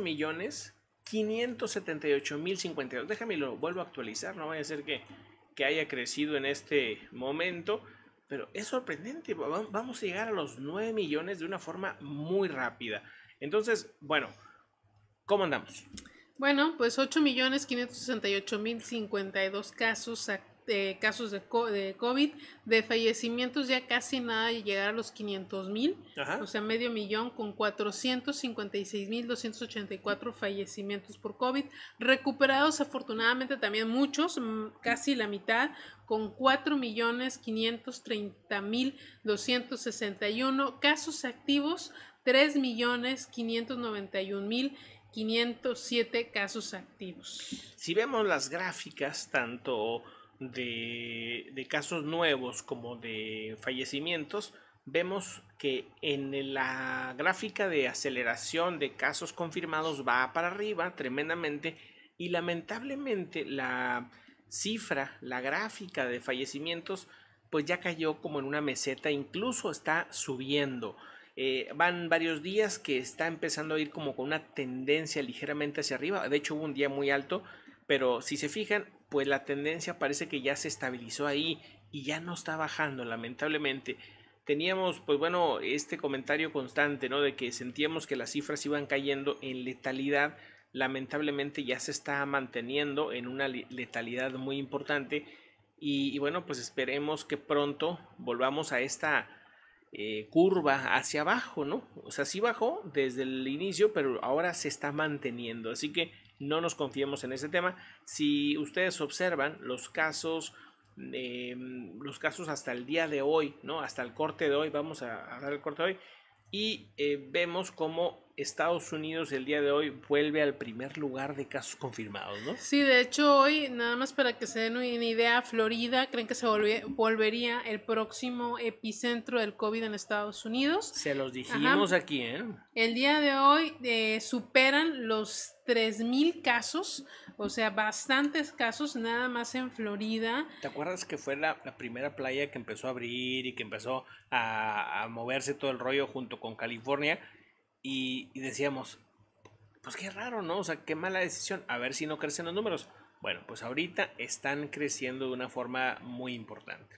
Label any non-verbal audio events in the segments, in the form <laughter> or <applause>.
millones 578 mil 52. Déjame lo vuelvo a actualizar, no voy a ser que, que haya crecido en este momento. Pero es sorprendente, vamos a llegar a los 9 millones de una forma muy rápida. Entonces, bueno, ¿cómo andamos? Bueno, pues 8 millones 568 mil 52 casos casos de, COVID, de fallecimientos ya casi nada y llegar a los 500 mil, o sea, medio millón con 456 mil 284 fallecimientos por COVID, recuperados afortunadamente también muchos, mm, casi la mitad, con 4 millones 530 mil 261 casos activos, 3 millones 591 mil 507 casos activos. Si vemos las gráficas, tanto de, casos nuevos como de fallecimientos, vemos que en la gráfica de aceleración de casos confirmados va para arriba tremendamente y lamentablemente la cifra, la gráfica de fallecimientos, pues ya cayó como en una meseta, incluso está subiendo. Eh, van varios días que está empezando a ir como con una tendencia ligeramente hacia arriba. De hecho, hubo un día muy alto, pero si se fijan, pues la tendencia parece que ya se estabilizó ahí y ya no está bajando, lamentablemente. Teníamos, pues bueno, este comentario constante, ¿no? De que sentíamos que las cifras iban cayendo en letalidad, lamentablemente ya se está manteniendo en una letalidad muy importante. Y, bueno, pues esperemos que pronto volvamos a esta eh, curva hacia abajo, ¿no? O sea, sí bajó desde el inicio, pero ahora se está manteniendo. Así que no nos confiemos en ese tema. Si ustedes observan los casos, em, los casos hasta el día de hoy, ¿no? Hasta el corte de hoy, vamos a, dar el corte de hoy, y eh, vemos cómo Estados Unidos el día de hoy vuelve al primer lugar de casos confirmados, ¿no? Sí, de hecho hoy, nada más para que se den una idea, Florida creen que se volvería el próximo epicentro del COVID en Estados Unidos. Se los dijimos aquí, ¿eh? El día de hoy eh, superan los 3.000 casos, o sea, bastantes casos nada más en Florida. ¿Te acuerdas que fue la, primera playa que empezó a abrir y que empezó a, a moverse todo el rollo junto con California? y, decíamos, pues qué raro, ¿no? O sea, qué mala decisión. A ver si no crecen los números. Bueno, pues ahorita están creciendo de una forma muy importante.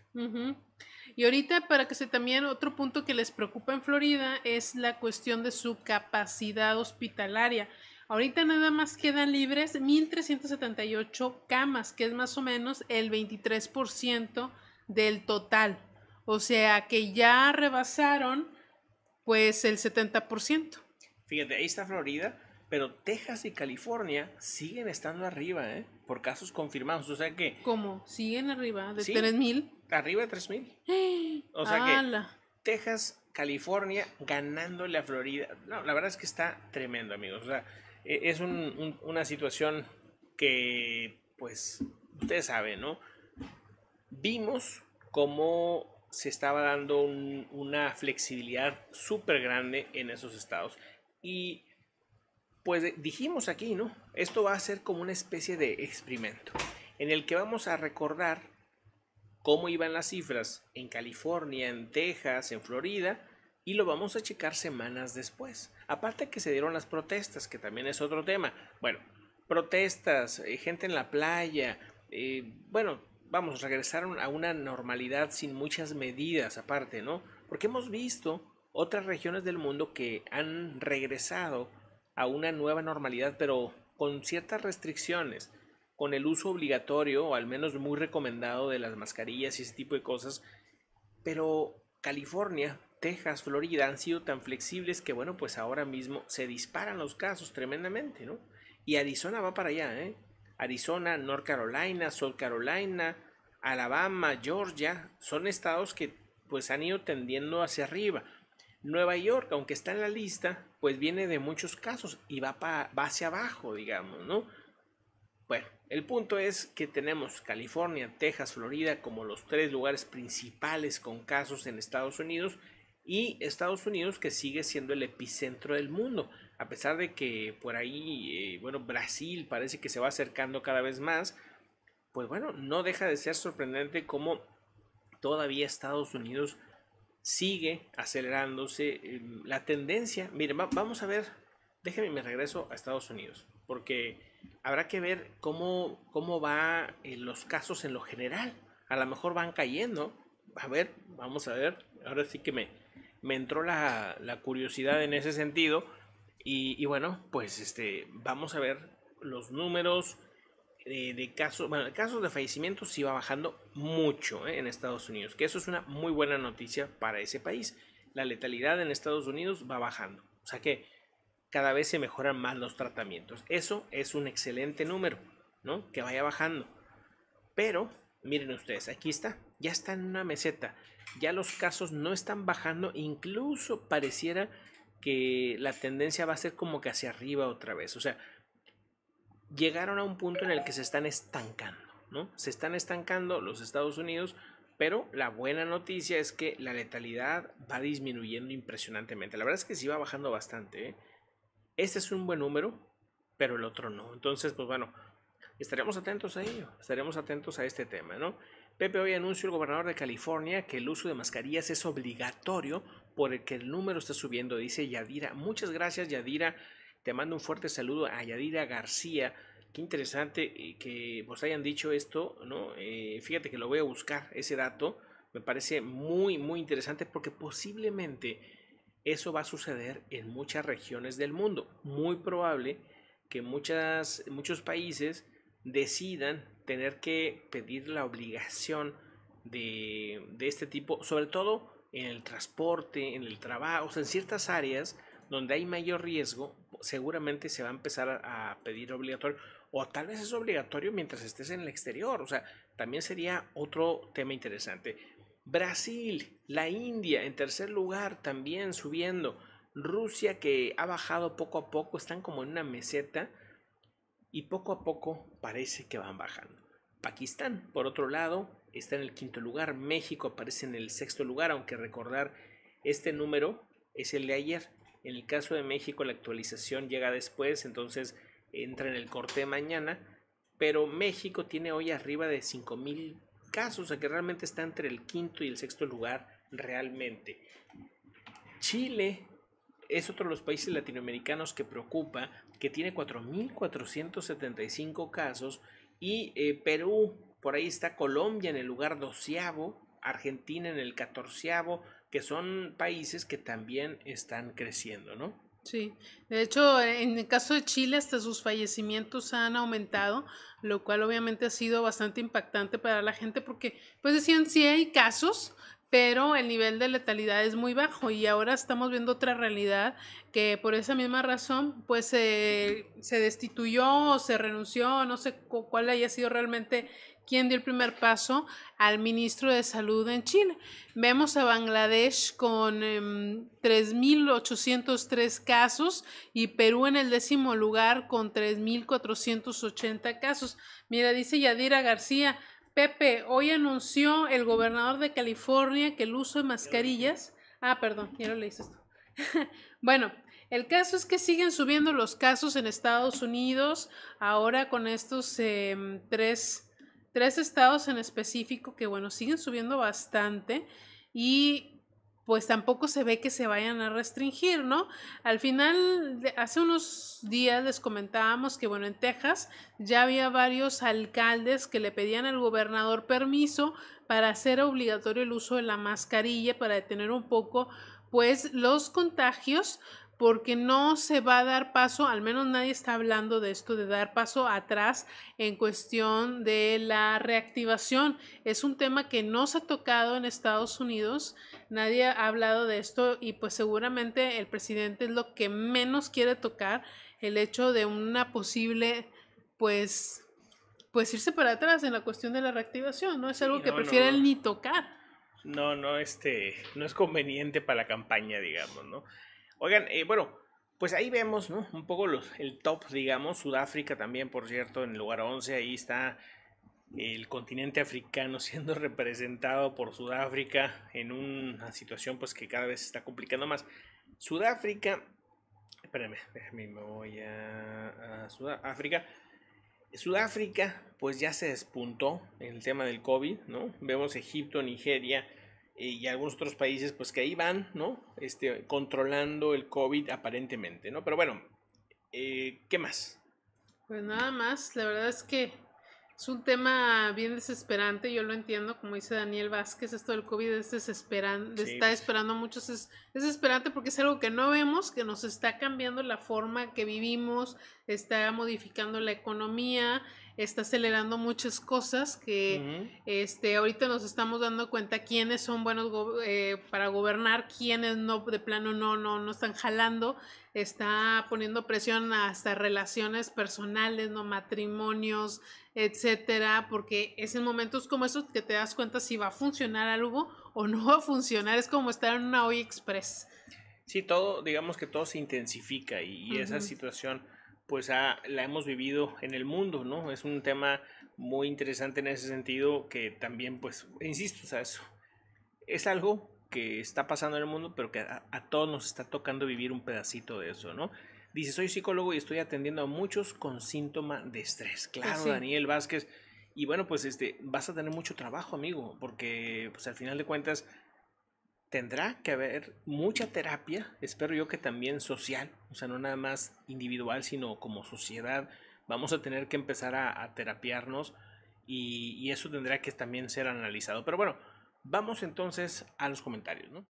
Y ahorita, para que se también otro punto que les preocupa en Florida es la cuestión de su capacidad hospitalaria. Ahorita nada más quedan libres 1.378 camas, que es más o menos el 23% del total. O sea que ya rebasaron pues el 70%. Fíjate, ahí está Florida, pero Texas y California siguen estando arriba, ¿eh? Por casos confirmados, o sea que... ¿Cómo? ¿Siguen arriba de 3.000? Arriba de 3.000. <gasps> O sea que Texas, California ganando la Florida. No, la verdad es que está tremendo, amigos. O sea, e, es una situación que, pues, ustedes saben, ¿no? Vimos cómo se estaba dando una flexibilidad súper grande en esos estados. Y pues dijimos aquí, ¿no? Esto va a ser como una especie de experimento en el que vamos a recordar cómo iban las cifras en California, en Texas, en Florida, y lo vamos a checar semanas después. Aparte que se dieron las protestas, que también es otro tema. Bueno, protestas, eh, gente en la playa, eh, bueno, vamos, regresaron a una normalidad sin muchas medidas aparte, ¿no? Porque hemos visto otras regiones del mundo que han regresado a una nueva normalidad, pero con ciertas restricciones, con el uso obligatorio o al menos muy recomendado de las mascarillas y ese tipo de cosas. Pero California, Texas, Florida han sido tan flexibles que, bueno, pues ahora mismo se disparan los casos tremendamente, ¿no? Y Arizona va para allá, ¿eh? Arizona, North Carolina, South Carolina, Alabama, Georgia, son estados que pues han ido tendiendo hacia arriba. Nueva York, aunque está en la lista, pues viene de muchos casos y va, va hacia abajo, digamos, ¿no? Bueno, el punto es que tenemos California, Texas, Florida como los tres lugares principales con casos en Estados Unidos y Estados Unidos que sigue siendo el epicentro del mundo, a pesar de que por ahí, eh, bueno, Brasil parece que se va acercando cada vez más, pues bueno, no deja de ser sorprendente cómo todavía Estados Unidos sigue acelerándose em, la tendencia. Miren, vamos a ver, déjenme me regreso a Estados Unidos, porque habrá que ver cómo, cómo va eh, los casos en lo general. A lo mejor van cayendo. A ver, vamos a ver. Ahora sí que me, me entró la, curiosidad en ese sentido. Y, bueno, pues este, vamos a ver los números, eh, de, casos, bueno, casos de fallecimiento sí va bajando mucho eh, en Estados Unidos, que eso es una muy buena noticia para ese país. La letalidad en Estados Unidos va bajando, o sea que cada vez se mejoran más los tratamientos. Eso es un excelente número, ¿no? Que vaya bajando. Pero, miren ustedes, aquí está, ya está en una meseta, ya los casos no están bajando, incluso pareciera que la tendencia va a ser como que hacia arriba otra vez, o sea, llegaron a un punto en el que se están estancando, ¿no? Se están estancando los Estados Unidos, pero la buena noticia es que la letalidad va disminuyendo impresionantemente. La verdad es que sí va bajando bastante. ¿eh? Este es un buen número, pero el otro no. Entonces, pues bueno, estaremos atentos a ello, estaremos atentos a este tema, ¿no? Pepe hoy anunció el gobernador de California que el uso de mascarillas es obligatorio por el que el número está subiendo, dice Yadira. Muchas gracias, Yadira. Te mando un fuerte saludo a Yadira García. Qué interesante eh, que vos pues hayan dicho esto, ¿no? Eh, fíjate que lo voy a buscar, ese dato. Me parece muy, muy interesante porque posiblemente eso va a suceder en muchas regiones del mundo. Muy probable que muchas, muchos países decidan tener que pedir la obligación de, este tipo, sobre todo en el transporte, en el trabajo, en ciertas áreas donde hay mayor riesgo, seguramente se va a empezar a, pedir obligatorio. O tal vez es obligatorio mientras estés en el exterior. O sea, también sería otro tema interesante. Brasil, la India en tercer lugar también subiendo. Rusia que ha bajado poco a poco, están como en una meseta y poco a poco parece que van bajando. Pakistán, por otro lado, está en el quinto lugar. México aparece en el sexto lugar, aunque recordar este número es el de ayer. En el caso de México la actualización llega después, entonces entra en el corte mañana, pero México tiene hoy arriba de 5.000 casos, o sea que realmente está entre el quinto y el sexto lugar realmente. Chile es otro de los países latinoamericanos que preocupa, que tiene 4.475 casos y eh, Perú, por ahí está Colombia en el lugar doceavo, Argentina en el catorceavo, que son países que también están creciendo, ¿no? Sí, de hecho, en el caso de Chile, hasta sus fallecimientos han aumentado, lo cual obviamente ha sido bastante impactante para la gente porque, pues decían, sí hay casos, pero el nivel de letalidad es muy bajo y ahora estamos viendo otra realidad que por esa misma razón pues se destituyó o se renunció, no sé cuál haya sido realmente quien dio el primer paso al ministro de Salud en Chile. Vemos a Bangladesh con 3.803 em, casos y Perú en el décimo lugar con 3.480 casos. Mira, dice Yadira García, Pepe, hoy anunció el gobernador de California que el uso de mascarillas... Ah, perdón, ya le hice esto. <laughs> bueno, el caso es que siguen subiendo los casos en Estados Unidos, ahora con estos em, tres tres estados en específico que, bueno, siguen subiendo bastante y pues tampoco se ve que se vayan a restringir, ¿no? Al final, hace unos días les comentábamos que, bueno, en Texas ya había varios alcaldes que le pedían al gobernador permiso para hacer obligatorio el uso de la mascarilla para detener un poco, pues, los contagios, porque no se va a dar paso, al menos nadie está hablando de esto, de dar paso atrás en cuestión de la reactivación. Es un tema que no se ha tocado en Estados Unidos, nadie ha hablado de esto y pues seguramente el presidente es lo que menos quiere tocar, el hecho de una posible, pues, pues irse para atrás en la cuestión de la reactivación, ¿no? Es algo que prefiere ni tocar. No, no, este, no es conveniente para la campaña, digamos, ¿no? Oigan, eh, bueno, pues ahí vemos, Un poco los, el top, digamos, Sudáfrica también, por cierto, en el lugar 11, ahí está el continente africano <laughs> siendo representado por Sudáfrica en una situación pues que cada vez se está complicando más. Sudáfrica, espérame, déjame, me voy a, a Sudáfrica. Sudáfrica pues ya se despuntó en el tema del COVID, ¿no? Vemos Egipto, Nigeria, eh, y algunos otros países pues que ahí van, ¿no? Este, controlando el COVID aparentemente, ¿no? Pero bueno, eh, ¿qué más? Pues nada más, la verdad es que es un tema bien desesperante, yo lo entiendo, como dice Daniel Vázquez, esto del COVID es desesperante, está pues. esperando a muchos, es desesperante porque es algo que no vemos, que nos está cambiando la forma que vivimos, está modificando la economía, está acelerando muchas cosas que este, ahorita nos estamos dando cuenta quiénes son buenos eh, para gobernar, quiénes no, de plano no, no, no están jalando, está poniendo presión hasta relaciones personales, no matrimonios, etcétera, porque es en momentos como esos que te das cuenta si va a funcionar algo o no va a funcionar, es como estar en una hoy express. Sí, todo, digamos que todo se intensifica y, esa situación pues la hemos vivido en el mundo, ¿no? Es un tema muy interesante en ese sentido que también, pues, insisto, o sea, es, algo que está pasando en el mundo, pero que a, todos nos está tocando vivir un pedacito de eso, ¿no? Dice, soy psicólogo y estoy atendiendo a muchos con síntoma de estrés. Claro, Daniel Vázquez. Y bueno, pues este, vas a tener mucho trabajo, amigo, porque pues al final de cuentas tendrá que haber mucha terapia, espero yo que también social, o sea, no nada más individual, sino como sociedad, vamos a tener que empezar a, terapiarnos y, y eso tendrá que también ser analizado. Pero bueno, vamos entonces a los comentarios, ¿no?